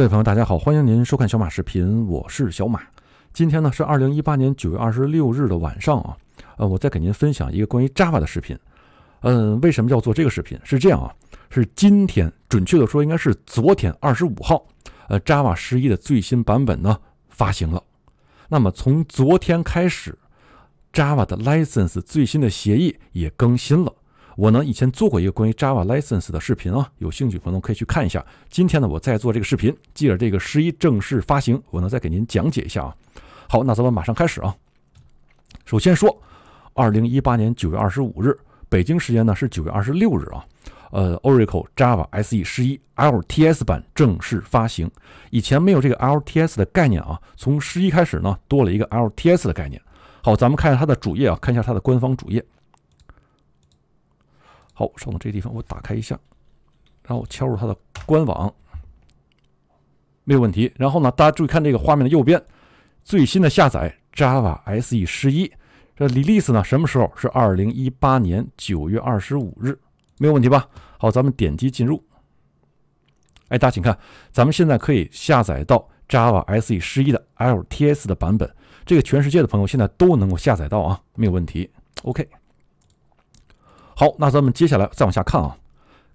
各位朋友，大家好，欢迎您收看小马视频，我是小马。今天呢是二零一八年九月二十六日的晚上啊，呃，我再给您分享一个关于 Java 的视频。嗯，为什么要做这个视频？是这样啊，是今天，准确的说应该是昨天二十五号，呃，Java 十一的最新版本呢发行了。那么从昨天开始，Java 的 License 最新的协议也更新了。我呢以前做过一个关于 Java license 的视频啊，有兴趣朋友可以去看一下。今天呢，我在做这个视频，借着这个十一正式发行，我呢再给您讲解一下啊。好，那咱们马上开始啊。首先说，二零一八年九月二十五日，北京时间呢是九月二十六日啊。呃，Oracle Java SE 十一 LTS 版正式发行。以前没有这个 LTS 的概念啊，从十一开始呢多了一个 LTS 的概念。好，咱们看一下它的主页啊，看一下它的官方主页。好，稍等，这地方我打开一下，然后敲入它的官网，没有问题。然后呢，大家注意看这个画面的右边，最新的下载 Java SE 十一，这 release 呢，什么时候？是二零一八年九月二十五日，没有问题吧？好，咱们点击进入。哎，大家请看，咱们现在可以下载到 Java SE 十一的 LTS 的版本，这个全世界的朋友现在都能够下载到啊，没有问题。OK。好，那咱们接下来再往下看啊，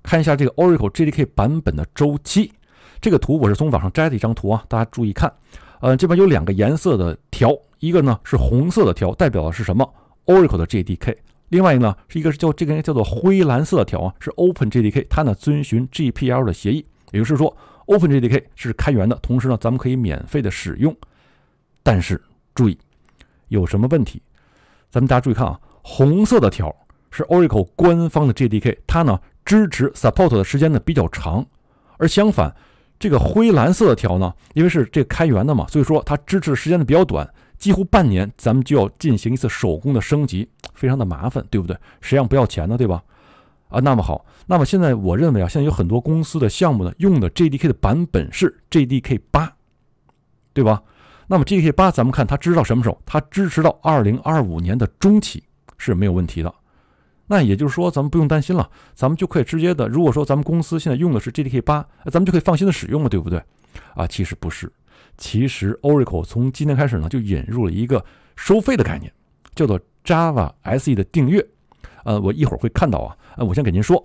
看一下这个 Oracle JDK 版本的周期。这个图我是从网上摘的一张图啊，大家注意看。呃，这边有两个颜色的条，一个呢是红色的条，代表的是什么？Oracle 的 JDK。另外一个呢是一个叫这个叫做灰蓝色的条啊，是 Open JDK。它呢遵循 GPL 的协议，也就是说 Open JDK 是开源的，同时呢咱们可以免费的使用。但是注意有什么问题？咱们大家注意看啊，红色的条。是 Oracle 官方的 JDK，它呢支持 support 的时间呢比较长，而相反，这个灰蓝色的条呢，因为是这开源的嘛，所以说它支持的时间呢比较短，几乎半年咱们就要进行一次手工的升级，非常的麻烦，对不对？谁让不要钱呢，对吧？啊，那么好，那么现在我认为啊，现在有很多公司的项目呢用的 JDK 的版本是 JDK 八，对吧？那么 JDK 八，咱们看它支持到什么时候？它支持到二零二五年的中期是没有问题的。那也就是说，咱们不用担心了，咱们就可以直接的。如果说咱们公司现在用的是 JDK 八，咱们就可以放心的使用了，对不对？啊，其实不是，其实 Oracle 从今天开始呢，就引入了一个收费的概念，叫做 Java SE 的订阅。呃，我一会儿会看到啊，呃，我先给您说，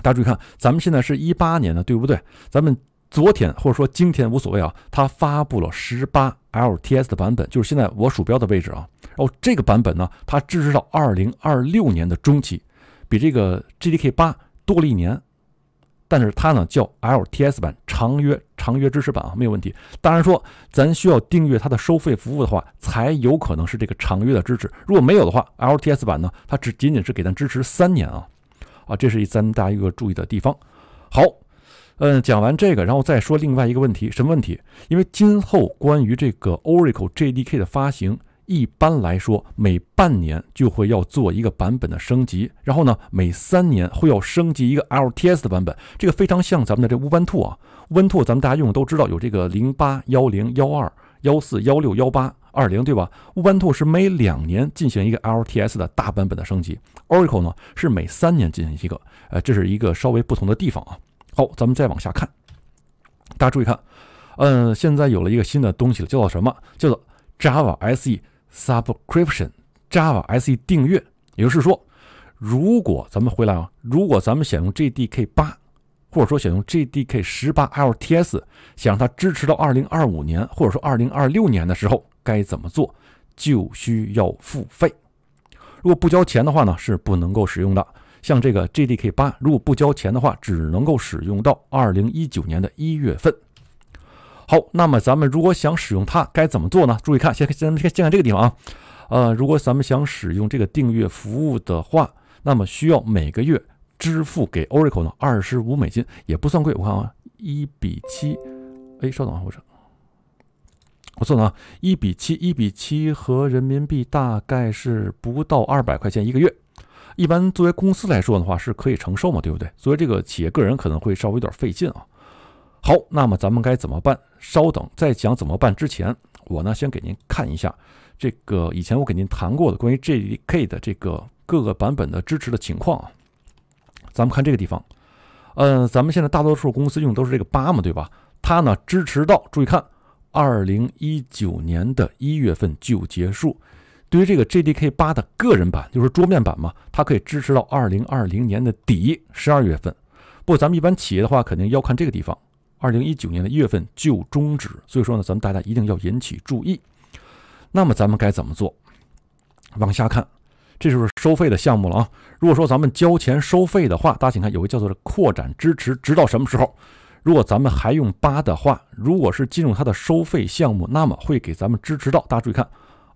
大家注意看，咱们现在是一八年的，对不对？咱们昨天或者说今天无所谓啊，它发布了十八。LTS 的版本就是现在我鼠标的位置啊，然后这个版本呢，它支持到二零二六年的中期，比这个 GDK 八多了一年，但是它呢叫 LTS 版长约长约支持版啊，没有问题。当然说，咱需要订阅它的收费服务的话，才有可能是这个长约的支持。如果没有的话，LTS 版呢，它只仅仅是给咱支持三年啊啊，这是一咱大家一个注意的地方。好。嗯，讲完这个，然后再说另外一个问题，什么问题？因为今后关于这个 Oracle JDK 的发行，一般来说每半年就会要做一个版本的升级，然后呢，每三年会要升级一个 LTS 的版本。这个非常像咱们的这 Ubuntu 啊，Ubuntu，咱们大家用的都知道有这个零八、幺零、幺二、幺四、幺六、幺八、二零，对吧？Ubuntu 是每两年进行一个 LTS 的大版本的升级，Oracle 呢是每三年进行一个，呃，这是一个稍微不同的地方啊。好，咱们再往下看，大家注意看，嗯，现在有了一个新的东西了，叫做什么？叫做 Java SE Subscription，Java SE 订阅。也就是说，如果咱们回来啊，如果咱们想用 JDK 八，或者说想用 JDK 十八 LTS，想让它支持到二零二五年，或者说二零二六年的时候，该怎么做？就需要付费。如果不交钱的话呢，是不能够使用的。像这个 JDK 八，如果不交钱的话，只能够使用到二零一九年的一月份。好，那么咱们如果想使用它，该怎么做呢？注意看，先先先看这个地方啊。呃，如果咱们想使用这个订阅服务的话，那么需要每个月支付给 Oracle 呢二十五美金，也不算贵。我看啊，一比七，哎，稍等啊，我这我算算啊，一比七，一比七和人民币大概是不到二百块钱一个月。一般作为公司来说的话是可以承受嘛，对不对？作为这个企业个人可能会稍微有点费劲啊。好，那么咱们该怎么办？稍等，在讲怎么办之前，我呢先给您看一下这个以前我给您谈过的关于 JDK 的这个各个版本的支持的情况。啊。咱们看这个地方，嗯，咱们现在大多数公司用的都是这个八嘛，对吧？它呢支持到，注意看，二零一九年的一月份就结束。对于这个 JDK 八的个人版，就是桌面版嘛，它可以支持到二零二零年的底十二月份。不，咱们一般企业的话，肯定要看这个地方。二零一九年的月份就终止，所以说呢，咱们大家一定要引起注意。那么咱们该怎么做？往下看，这就是收费的项目了啊。如果说咱们交钱收费的话，大家请看，有个叫做扩展支持，直到什么时候？如果咱们还用八的话，如果是进入它的收费项目，那么会给咱们支持到，大家注意看。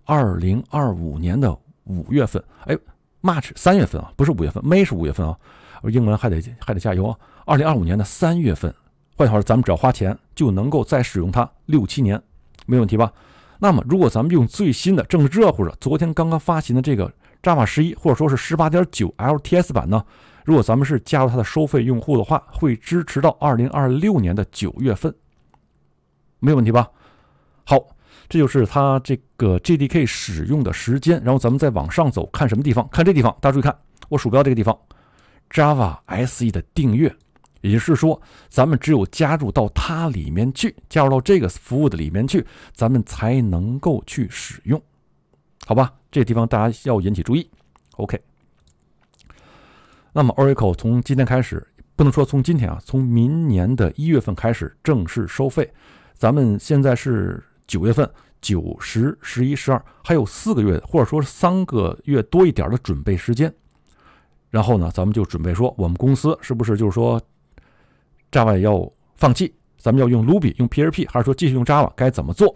二零二五年的五月份，哎，March 三月份啊，不是五月份，May 是五月份啊，英文还得还得加油啊。二零二五年的三月份，换句话说，咱们只要花钱就能够再使用它六七年，没问题吧？那么，如果咱们用最新的，正热乎着，昨天刚刚发行的这个 Java 十一，或者说是十八点九 LTS 版呢？如果咱们是加入它的收费用户的话，会支持到二零二六年的九月份，没有问题吧？好。这就是它这个 JDK 使用的时间，然后咱们再往上走，看什么地方？看这地方，大家注意看我鼠标这个地方，Java SE 的订阅，也就是说，咱们只有加入到它里面去，加入到这个服务的里面去，咱们才能够去使用，好吧？这个地方大家要引起注意。OK，那么 Oracle 从今天开始，不能说从今天啊，从明年的一月份开始正式收费，咱们现在是。九月份、九十、十一、十二，还有四个月，或者说三个月多一点的准备时间。然后呢，咱们就准备说，我们公司是不是就是说，Java 要放弃？咱们要用 Ruby、用 PHP，还是说继续用 Java？该怎么做？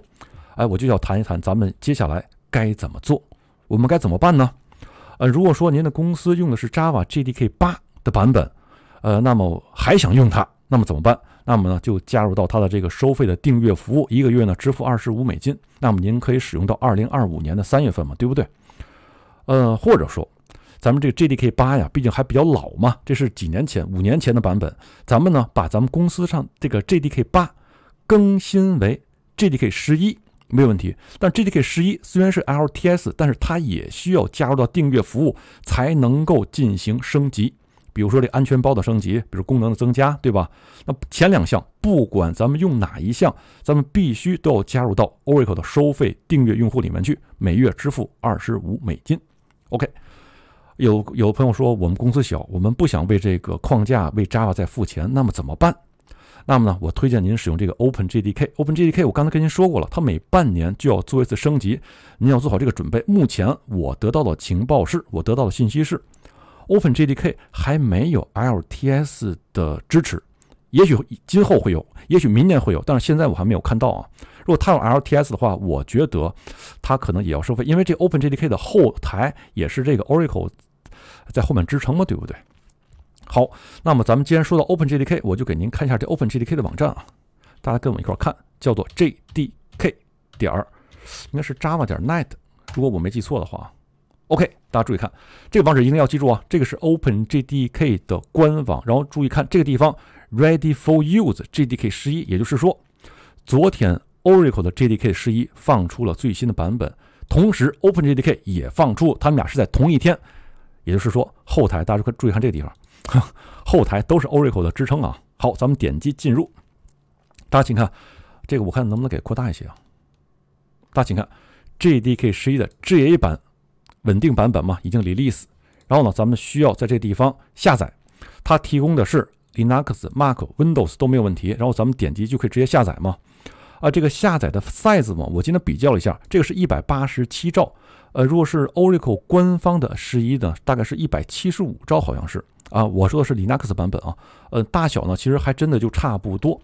哎，我就要谈一谈，咱们接下来该怎么做？我们该怎么办呢？呃，如果说您的公司用的是 Java JDK 八的版本，呃，那么还想用它，那么怎么办？那么呢，就加入到它的这个收费的订阅服务，一个月呢支付二十五美金。那么您可以使用到二零二五年的三月份嘛，对不对？呃，或者说，咱们这个 JDK 八呀，毕竟还比较老嘛，这是几年前、五年前的版本。咱们呢，把咱们公司上这个 JDK 八更新为 JDK 十一，没有问题。但 JDK 十一虽然是 LTS，但是它也需要加入到订阅服务才能够进行升级。比如说这安全包的升级，比如功能的增加，对吧？那前两项不管咱们用哪一项，咱们必须都要加入到 Oracle 的收费订阅用户里面去，每月支付二十五美金。OK，有有朋友说我们公司小，我们不想为这个框架为 Java 再付钱，那么怎么办？那么呢，我推荐您使用这个 Open JDK。Open JDK 我刚才跟您说过了，它每半年就要做一次升级，您要做好这个准备。目前我得到的情报是，我得到的信息是。Open JDK 还没有 LTS 的支持，也许今后会有，也许明年会有，但是现在我还没有看到啊。如果它有 LTS 的话，我觉得它可能也要收费，因为这 Open JDK 的后台也是这个 Oracle 在后面支撑嘛，对不对？好，那么咱们既然说到 Open JDK，我就给您看一下这 Open JDK 的网站啊，大家跟我一块看，叫做 JDK 点儿，应该是 Java 点 net，如果我没记错的话。OK，大家注意看这个网址一定要记住啊！这个是 Open JDK 的官网，然后注意看这个地方，Ready for Use JDK 十一，也就是说，昨天 Oracle 的 JDK 十一放出了最新的版本，同时 Open JDK 也放出，他们俩是在同一天，也就是说，后台大家可注意看这个地方，后台都是 Oracle 的支撑啊。好，咱们点击进入，大家请看这个，我看能不能给扩大一些啊？大家请看 JDK 十一的 GA 版。稳定版本嘛，已经 release。然后呢，咱们需要在这地方下载，它提供的是 Linux、Mac、Windows 都没有问题。然后咱们点击就可以直接下载嘛。啊，这个下载的 size 嘛，我今天比较了一下，这个是一百八十七兆。呃，如果是 Oracle 官方的十一呢，大概是一百七十五兆，好像是。啊，我说的是 Linux 版本啊。呃，大小呢，其实还真的就差不多。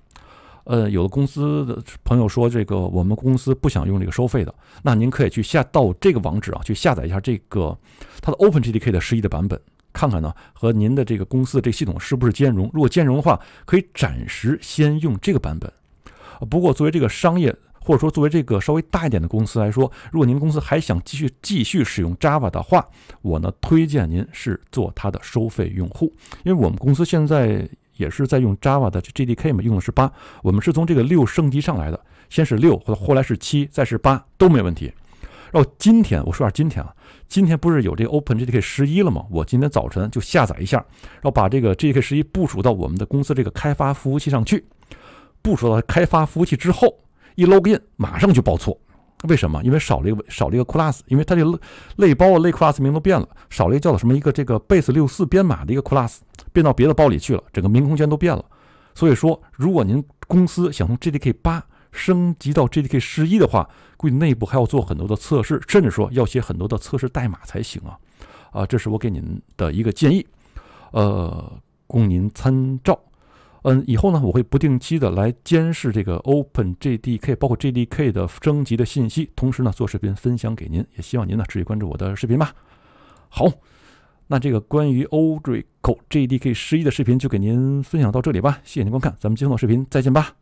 呃，有的公司的朋友说，这个我们公司不想用这个收费的，那您可以去下到这个网址啊，去下载一下这个它的 Open g d k 的十一的版本，看看呢和您的这个公司这系统是不是兼容。如果兼容的话，可以暂时先用这个版本。不过作为这个商业，或者说作为这个稍微大一点的公司来说，如果您公司还想继续继续使用 Java 的话，我呢推荐您是做它的收费用户，因为我们公司现在。也是在用 Java 的 JDK 嘛，用的是八，我们是从这个六升级上来的，先是六，或者后来是七，再是八都没问题。然后今天我说下今天啊，今天不是有这个 Open JDK 十一了吗？我今天早晨就下载一下，然后把这个 JDK 十一部署到我们的公司这个开发服务器上去。部署到开发服务器之后，一 login 马上就报错，为什么？因为少了一个少了一个 class，因为它这类包类 class 名都变了，少了一个叫做什么一个这个 Base 六四编码的一个 class。变到别的包里去了，整个明空间都变了。所以说，如果您公司想从 JDK 八升级到 JDK 十一的话，估计内部还要做很多的测试，甚至说要写很多的测试代码才行啊。啊，这是我给您的一个建议，呃，供您参照。嗯，以后呢，我会不定期的来监视这个 Open JDK，包括 JDK 的升级的信息，同时呢做视频分享给您，也希望您呢持续关注我的视频吧。好。那这个关于 Odrico Jdk 十一的视频就给您分享到这里吧，谢谢您观看，咱们今后的视频再见吧，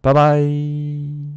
拜拜。